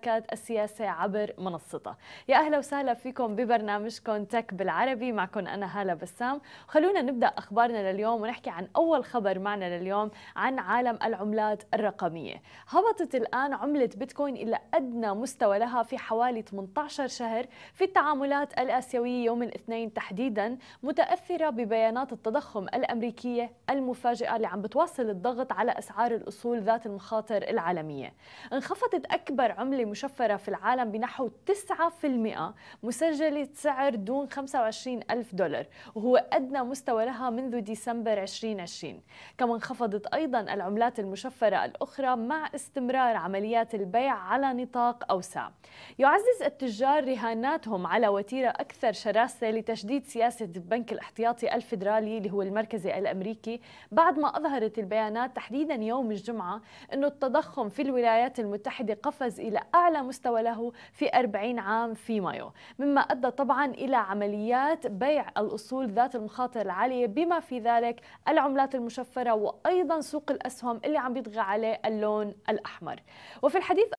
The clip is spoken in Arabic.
شركات السياسة عبر منصتها يا أهلا وسهلا فيكم ببرنامجكم تك بالعربي معكم أنا هالة بسام خلونا نبدأ أخبارنا لليوم ونحكي عن أول خبر معنا لليوم عن عالم العملات الرقمية هبطت الآن عملة بيتكوين إلى أدنى مستوى لها في حوالي 18 شهر في التعاملات الآسيوية يوم الاثنين تحديدا متأثرة ببيانات التضخم الأمريكية المفاجئة اللي عم بتواصل الضغط على أسعار الأصول ذات المخاطر العالمية انخفضت أكبر عملة المشفرة في العالم بنحو 9% مسجلة سعر دون 25 ألف دولار وهو أدنى مستوى لها منذ ديسمبر 2020 كما انخفضت أيضا العملات المشفرة الأخرى مع استمرار عمليات البيع على نطاق أوسع يعزز التجار رهاناتهم على وتيرة أكثر شراسة لتشديد سياسة البنك الاحتياطي الفيدرالي اللي هو المركزي الأمريكي بعد ما أظهرت البيانات تحديدا يوم الجمعة أنه التضخم في الولايات المتحدة قفز إلى أعلى مستوى له في 40 عام في مايو مما أدى طبعا إلى عمليات بيع الأصول ذات المخاطر العالية بما في ذلك العملات المشفرة وأيضا سوق الأسهم اللي عم بيطغى عليه اللون الأحمر وفي الحديث